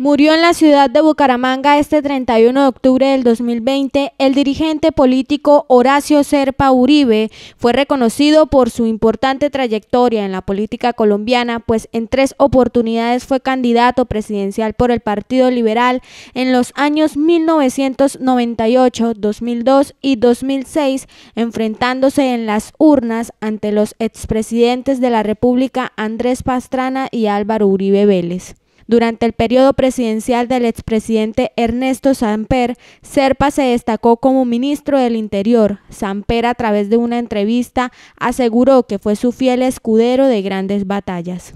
Murió en la ciudad de Bucaramanga este 31 de octubre del 2020 el dirigente político Horacio Serpa Uribe. Fue reconocido por su importante trayectoria en la política colombiana, pues en tres oportunidades fue candidato presidencial por el Partido Liberal en los años 1998, 2002 y 2006, enfrentándose en las urnas ante los expresidentes de la República Andrés Pastrana y Álvaro Uribe Vélez. Durante el periodo presidencial del expresidente Ernesto Samper, Serpa se destacó como ministro del Interior. Samper, a través de una entrevista, aseguró que fue su fiel escudero de grandes batallas.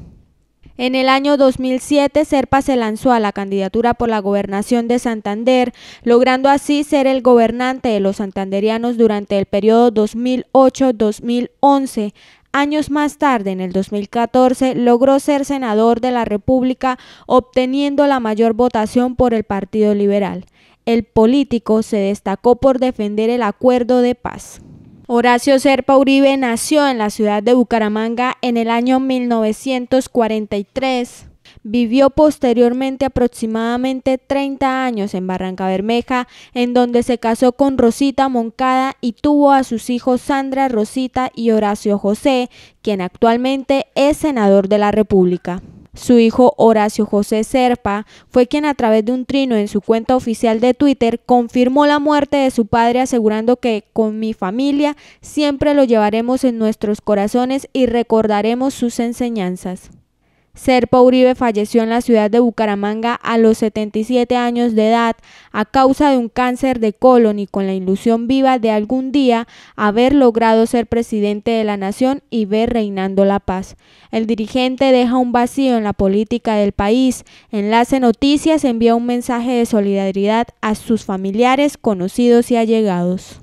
En el año 2007, Serpa se lanzó a la candidatura por la gobernación de Santander, logrando así ser el gobernante de los santanderianos durante el periodo 2008-2011. Años más tarde, en el 2014, logró ser senador de la República, obteniendo la mayor votación por el Partido Liberal. El político se destacó por defender el acuerdo de paz. Horacio Serpa Uribe nació en la ciudad de Bucaramanga en el año 1943. Vivió posteriormente aproximadamente 30 años en Barranca Bermeja, en donde se casó con Rosita Moncada y tuvo a sus hijos Sandra Rosita y Horacio José, quien actualmente es senador de la República. Su hijo Horacio José Serpa fue quien a través de un trino en su cuenta oficial de Twitter confirmó la muerte de su padre asegurando que con mi familia siempre lo llevaremos en nuestros corazones y recordaremos sus enseñanzas. Serpa Uribe falleció en la ciudad de Bucaramanga a los 77 años de edad a causa de un cáncer de colon y con la ilusión viva de algún día haber logrado ser presidente de la nación y ver reinando la paz. El dirigente deja un vacío en la política del país. Enlace Noticias envía un mensaje de solidaridad a sus familiares, conocidos y allegados.